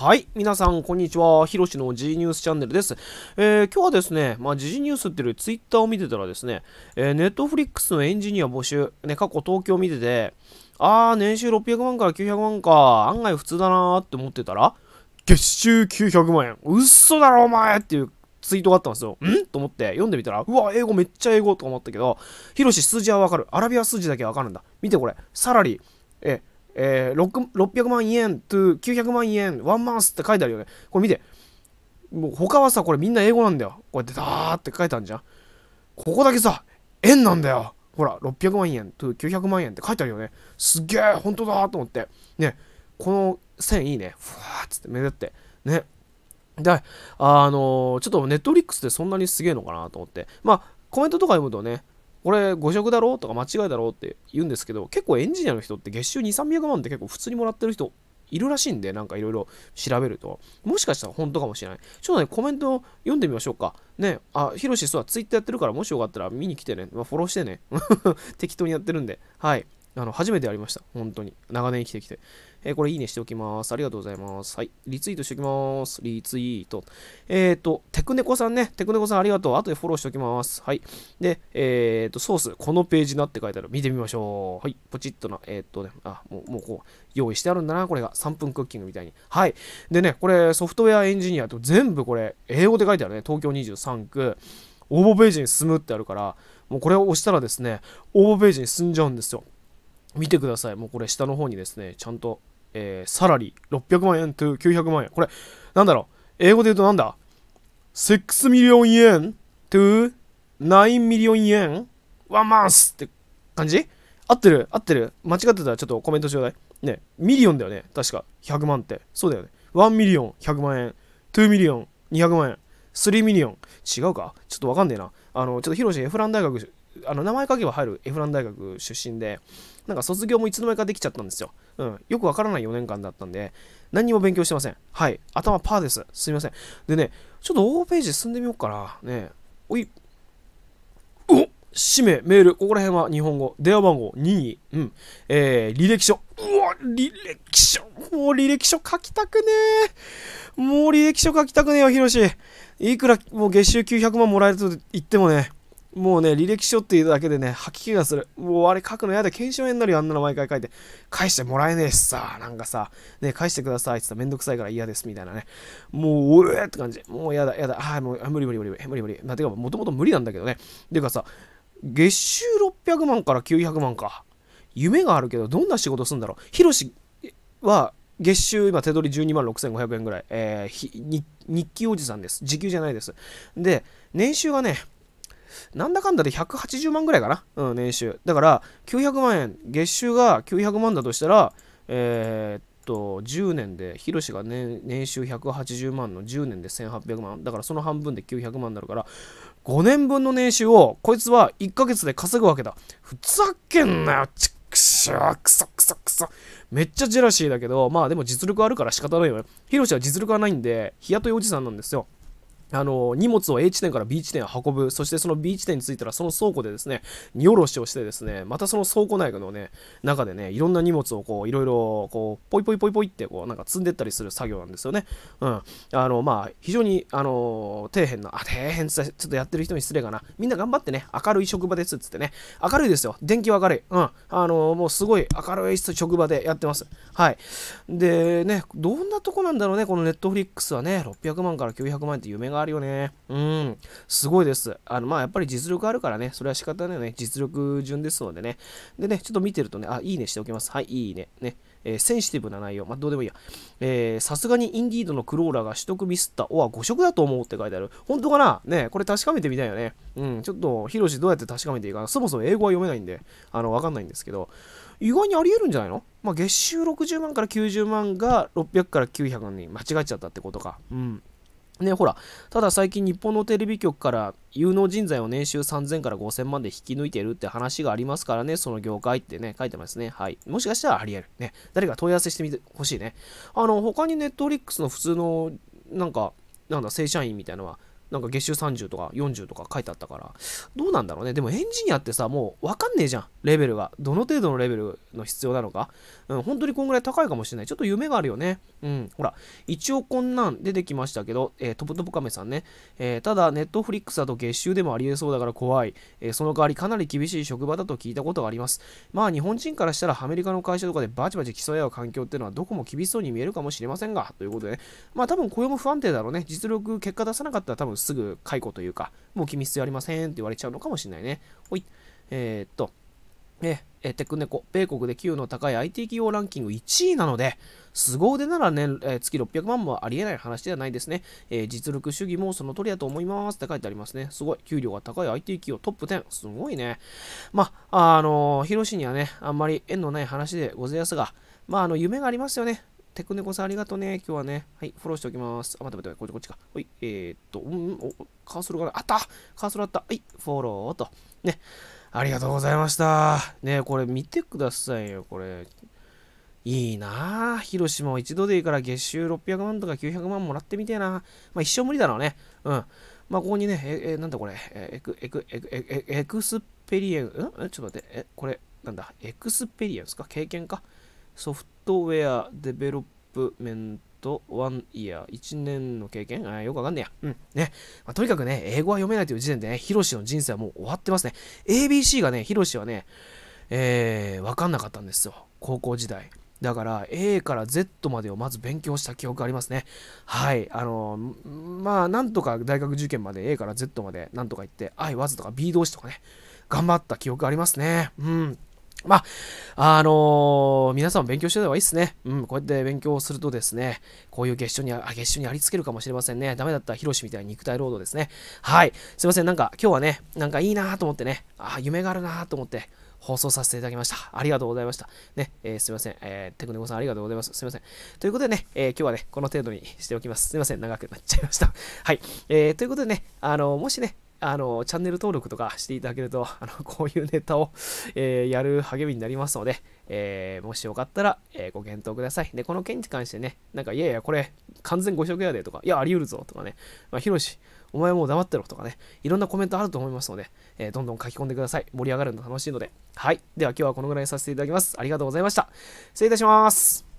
はい。皆さん、こんにちは。ひろしの G ニュースチャンネルです。えー、今日はですね、まあ、G ニュースっていうツイッターを見てたらですね、えー、ネットフリックスのエンジニア募集、ね、過去東京見てて、あー、年収600万から900万か、案外普通だなーって思ってたら、月収900万円、嘘だろお前っていうツイートがあったんですよ。んと思って読んでみたら、うわ、英語めっちゃ英語と思ったけど、ひろし数字はわかる。アラビア数字だけわかるんだ。見てこれ、サラリー、え、えー、600万円 to 900万円ワンマンスって書いてあるよねこれ見てもう他はさこれみんな英語なんだよこうやってダーって書いてあるじゃんここだけさ円なんだよほら600万円2 900万円って書いてあるよねすげえ本当だと思ってねこの線いいねふわーっつってめでってねであのー、ちょっとネットフリックスでそんなにすげえのかなと思ってまあコメントとか読むとねこれ誤植だろうとか間違いだろうって言うんですけど、結構エンジニアの人って月収2、300万って結構普通にもらってる人いるらしいんで、なんかいろいろ調べると。もしかしたら本当かもしれない。ちょっとね、コメント読んでみましょうか。ね、あ、ヒロシ、そうはツイッターやってるから、もしよかったら見に来てね、まあ、フォローしてね。適当にやってるんで。はい。あの初めてやりました。本当に。長年生きてきて。えー、これいいねしておきます。ありがとうございます。はい。リツイートしておきます。リツイート。えっ、ー、と、テクネコさんね。テクネコさんありがとう。後でフォローしておきます。はい。で、えっ、ー、と、ソース、このページなって書いてある。見てみましょう。はい。ポチッとな、えっ、とね、あ、もう、もうこう、用意してあるんだな。これが3分クッキングみたいに。はい。でね、これソフトウェアエンジニアと全部これ、英語で書いてあるね。東京23区。応募ページに進むってあるから、もうこれを押したらですね、応募ページに進んじゃうんですよ。見てください。もうこれ下の方にですね、ちゃんと、えー、サラリー600万円と900万円。これ、なんだろう。英語で言うとなんだ ?6 ミリオンイエン t 9ミリオンイエンンマンスって感じ合ってる合ってる間違ってたらちょっとコメントしようだい。ね、ミリオンだよね。確か。100万って。そうだよね。1ミリオン100万円。2ミリオン200万円。3ミリオン違うかちょっとわかんねえな。あのちょっとヒロシエフラン大学あの名前書けば入るエフラン大学出身でなんか卒業もいつの間にかできちゃったんですよ、うん、よくわからない4年間だったんで何にも勉強してませんはい頭パーですすいませんでねちょっとホームページ進んでみようかなねおいお氏名メールここら辺は日本語電話番号22うんえー、履歴書うわ履歴書、もう履歴書書きたくねえ。もう履歴書書きたくねえよ、ヒロシ。いくらもう月収900万もらえると言ってもね、もうね、履歴書っていうだけでね、吐き気がする。もうあれ書くの嫌だ、検証炎になるよ、あんなの毎回書いて。返してもらえねえしさ、なんかさ、ね、返してくださいって言ったらめんどくさいから嫌です、みたいなね。もう、うえって感じ。もう嫌だ、嫌だ。ああ、もう無理無理無理無理無理無理。まあ、てか、もともと無理なんだけどね。てかさ、月収600万から900万か。夢があるけど、どんな仕事するんだろう。ヒロシは、月収今手取り12万6500円ぐらい、えー、日記おじさんです。時給じゃないです。で、年収がね、なんだかんだで180万ぐらいかな。うん、年収。だから、900万円、月収が900万だとしたら、えー、っと、10年で、ヒロシが、年収180万の10年で1800万。だからその半分で900万になるから、5年分の年収を、こいつは1ヶ月で稼ぐわけだ。ふざけんなよ、ちめっちゃジェラシーだけど、まあでも実力あるから仕方ないよね。ヒロシは実力がないんで、日雇いおじさんなんですよ。あの、荷物を A 地点から B 地点へ運ぶ、そしてその B 地点に着いたらその倉庫でですね、荷下ろしをしてですね、またその倉庫内のね、中でね、いろんな荷物をこう、いろいろ、こう、ポイポイポイポイってこう、なんか積んでったりする作業なんですよね。うん。あの、まあ、非常に、あの、底辺の、あ、底辺ってちょっとやってる人に失礼かな。みんな頑張ってね、明るい職場ですっつってね、明るいですよ。電気は明るい。うん。あの、もうすごい明るい職場でやってます。はい。でね、どんなとこなんだろうね、このネットフリックスはね、600万から900万って夢ががあるよね。うん、すごいです。あの、まあ、やっぱり実力あるからね、それは仕方ないよね。実力順ですのでね。でね、ちょっと見てるとね、あ、いいねしておきます。はい、いいね。ね。えー、センシティブな内容、まあ、どうでもいいや。さすがにインディードのクローラが取得ミスった。おは5色だと思うって書いてある。本当かなねこれ確かめてみたいよね。うん、ちょっと、ヒロシどうやって確かめていいかな。そもそも英語は読めないんで、あの、わかんないんですけど、意外にあり得るんじゃないのまあ、月収60万から90万が600から900に間違えちゃったってことか。うん。ね、ほら、ただ最近日本のテレビ局から有能人材を年収3000から5000万で引き抜いてるって話がありますからね、その業界ってね、書いてますね。はい。もしかしたらあり得る。ね。誰か問い合わせしてみてほしいね。あの、他にネットフリックスの普通の、なんか、なんだ、正社員みたいなのは、なんか月収30とか40とか書いてあったから、どうなんだろうね。でもエンジニアってさ、もうわかんねえじゃん、レベルが。どの程度のレベルの必要なのか。うん、本当にこんぐらい高いかもしれない。ちょっと夢があるよね。うん、ほら、一応こんなん出てきましたけど、えー、トプトプカメさんね。えー、ただ、ネットフリックスだと月収でもありえそうだから怖い。えー、その代わりかなり厳しい職場だと聞いたことがあります。まあ、日本人からしたらアメリカの会社とかでバチバチ競い合う環境っていうのはどこも厳しそうに見えるかもしれませんが、ということでね。まあ、多分雇用も不安定だろうね。実力、結果出さなかったら多分すぐ解雇というか、もう君必要ありませんって言われちゃうのかもしれないね。ほい。えー、っと、ね、えテテクネコ、米国で給与の高い IT 企業ランキング1位なので、凄腕ならね、えー、月600万もありえない話ではないですね、えー、実力主義もその通りだと思いますって書いてありますね。すごい。給料が高い IT 企業トップ10。すごいね。まあ、あのー、ヒロシにはね、あんまり縁のない話でございますが、まあ、あの、夢がありますよね。テクネコさんありがとうね。今日はね。はい、フォローしておきます。あ、待って待って、こっちこっちか。はい、えー、っと、うん、お、カーソルがあったカーソルあったはい、フォローと。ね。ありがとうございました。ね、これ見てくださいよ、これ。いいなあ広島一度でいいから月収600万とか900万もらってみてぇなまあ一生無理だろうね。うん。まあここにね、え、えなんだこれ、えエク、エク、エク、エクエクスペリエン、んちょっと待って、え、これ、なんだ、エクスペリエンスか経験かソフトウェアデベロップメント1イヤー1年の経験あよくわかんねえや。うん。ね。まあ、とにかくね、英語は読めないという時点でね、ヒロシの人生はもう終わってますね。ABC がね、ヒロシはね、えー、わかんなかったんですよ。高校時代。だから A から Z までをまず勉強した記憶ありますね。はい。あのー、まあ、なんとか大学受験まで A から Z までなんとか行って、I わずとか B 同士とかね、頑張った記憶ありますね。うん。まあ、あのー、皆さんも勉強してた方がいいですね。うん、こうやって勉強するとですね、こういう月初にあ、月初にありつけるかもしれませんね。ダメだったらヒロシみたいな肉体労働ですね。はい。すいません、なんか今日はね、なんかいいなと思ってね、あ、夢があるなと思って、放送させていただきました。ありがとうございました。ね、えー、すいません。えー、テクネコさんありがとうございます。すいません。ということでね、えー、今日はね、この程度にしておきます。すいません。長くなっちゃいました。はい。えー、ということでね、あのもしね、あの、チャンネル登録とかしていただけると、あの、こういうネタを、えー、やる励みになりますので、えー、もしよかったら、えー、ご検討ください。で、この件に関してね、なんか、いやいや、これ、完全誤植やでとか、いや、あり得るぞとかね、まあ、ヒロシ、お前もう黙ってろとかね、いろんなコメントあると思いますので、えー、どんどん書き込んでください。盛り上がるの楽しいので。はい。では今日はこのぐらいにさせていただきます。ありがとうございました。失礼いたします。